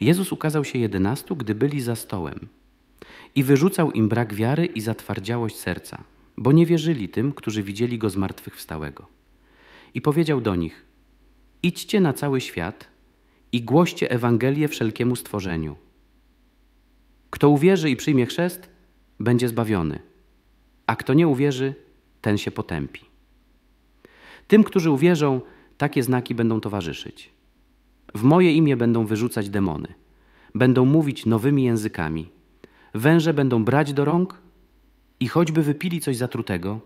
Jezus ukazał się jedenastu, gdy byli za stołem i wyrzucał im brak wiary i zatwardziałość serca, bo nie wierzyli tym, którzy widzieli go zmartwychwstałego. I powiedział do nich: Idźcie na cały świat i głoście Ewangelię wszelkiemu stworzeniu. Kto uwierzy i przyjmie chrzest, będzie zbawiony, a kto nie uwierzy, ten się potępi. Tym, którzy uwierzą, takie znaki będą towarzyszyć. W moje imię będą wyrzucać demony, będą mówić nowymi językami, węże będą brać do rąk i choćby wypili coś zatrutego,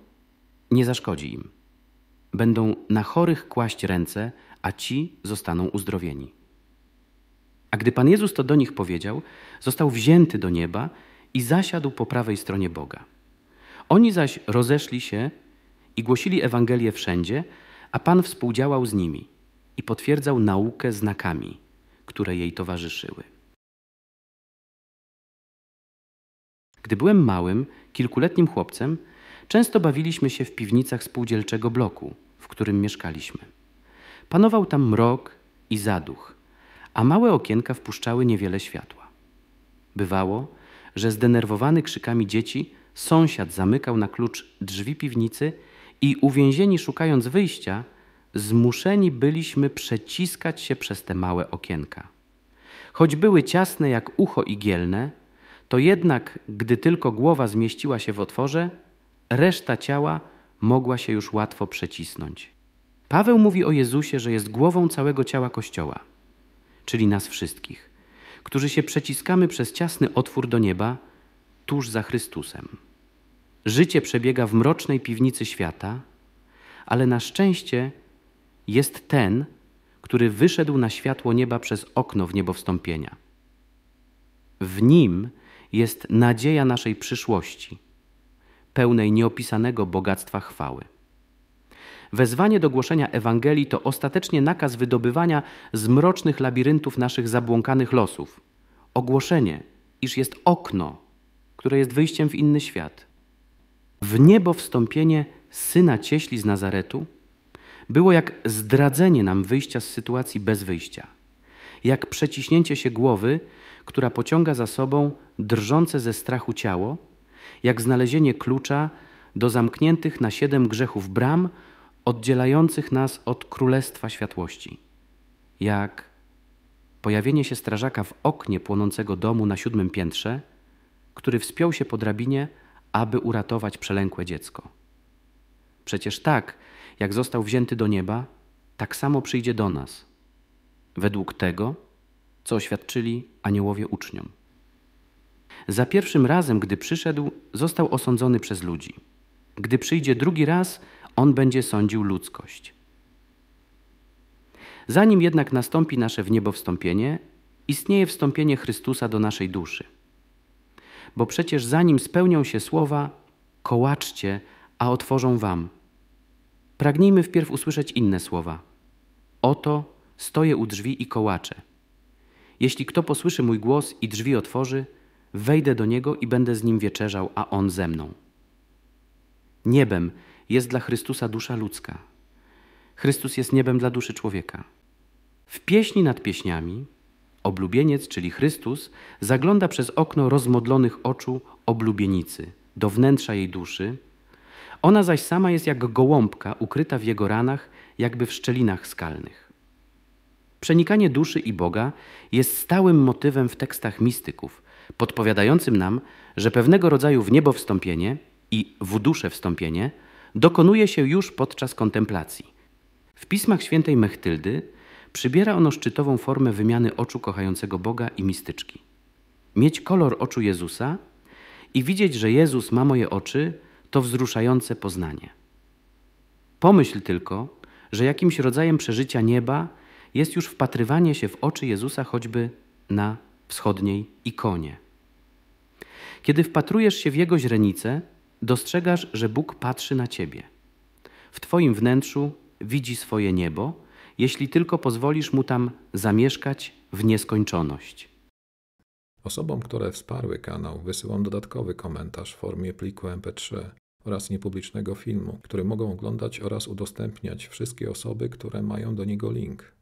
nie zaszkodzi im. Będą na chorych kłaść ręce, a ci zostaną uzdrowieni. A gdy Pan Jezus to do nich powiedział, został wzięty do nieba i zasiadł po prawej stronie Boga. Oni zaś rozeszli się i głosili Ewangelię wszędzie, a Pan współdziałał z nimi i potwierdzał naukę znakami, które jej towarzyszyły. Gdy byłem małym, kilkuletnim chłopcem, często bawiliśmy się w piwnicach spółdzielczego bloku, w którym mieszkaliśmy. Panował tam mrok i zaduch, a małe okienka wpuszczały niewiele światła. Bywało, że zdenerwowany krzykami dzieci sąsiad zamykał na klucz drzwi piwnicy i uwięzieni szukając wyjścia, zmuszeni byliśmy przeciskać się przez te małe okienka. Choć były ciasne jak ucho igielne, to jednak, gdy tylko głowa zmieściła się w otworze, reszta ciała mogła się już łatwo przecisnąć. Paweł mówi o Jezusie, że jest głową całego ciała Kościoła, czyli nas wszystkich, którzy się przeciskamy przez ciasny otwór do nieba tuż za Chrystusem. Życie przebiega w mrocznej piwnicy świata, ale na szczęście jest ten, który wyszedł na światło nieba przez okno w niebo wstąpienia. W nim jest nadzieja naszej przyszłości, pełnej nieopisanego bogactwa chwały. Wezwanie do głoszenia Ewangelii to ostatecznie nakaz wydobywania z mrocznych labiryntów naszych zabłąkanych losów. Ogłoszenie, iż jest okno, które jest wyjściem w inny świat. W niebo wstąpienie syna cieśli z Nazaretu było jak zdradzenie nam wyjścia z sytuacji bez wyjścia, jak przeciśnięcie się głowy, która pociąga za sobą drżące ze strachu ciało, jak znalezienie klucza do zamkniętych na siedem grzechów bram, oddzielających nas od Królestwa Światłości, jak pojawienie się strażaka w oknie płonącego domu na siódmym piętrze, który wspiął się po drabinie, aby uratować przelękłe dziecko. Przecież tak jak został wzięty do nieba, tak samo przyjdzie do nas, według tego, co oświadczyli aniołowie uczniom. Za pierwszym razem, gdy przyszedł, został osądzony przez ludzi. Gdy przyjdzie drugi raz, on będzie sądził ludzkość. Zanim jednak nastąpi nasze wniebowstąpienie, istnieje wstąpienie Chrystusa do naszej duszy. Bo przecież zanim spełnią się słowa, kołaczcie, a otworzą wam – Pragnijmy wpierw usłyszeć inne słowa. Oto stoję u drzwi i kołaczę. Jeśli kto posłyszy mój głos i drzwi otworzy, wejdę do niego i będę z nim wieczerzał, a on ze mną. Niebem jest dla Chrystusa dusza ludzka. Chrystus jest niebem dla duszy człowieka. W pieśni nad pieśniami oblubieniec, czyli Chrystus, zagląda przez okno rozmodlonych oczu oblubienicy do wnętrza jej duszy ona zaś sama jest jak gołąbka ukryta w jego ranach, jakby w szczelinach skalnych. Przenikanie duszy i Boga jest stałym motywem w tekstach mistyków, podpowiadającym nam, że pewnego rodzaju w niebo wstąpienie i w duszę wstąpienie dokonuje się już podczas kontemplacji. W pismach świętej Mechtyldy przybiera ono szczytową formę wymiany oczu kochającego Boga i mistyczki. Mieć kolor oczu Jezusa i widzieć, że Jezus ma moje oczy, to wzruszające poznanie. Pomyśl tylko, że jakimś rodzajem przeżycia nieba jest już wpatrywanie się w oczy Jezusa choćby na wschodniej ikonie. Kiedy wpatrujesz się w Jego źrenice, dostrzegasz, że Bóg patrzy na Ciebie. W Twoim wnętrzu widzi swoje niebo, jeśli tylko pozwolisz Mu tam zamieszkać w nieskończoność. Osobom, które wsparły kanał, wysyłam dodatkowy komentarz w formie pliku MP3 oraz niepublicznego filmu, który mogą oglądać oraz udostępniać wszystkie osoby, które mają do niego link.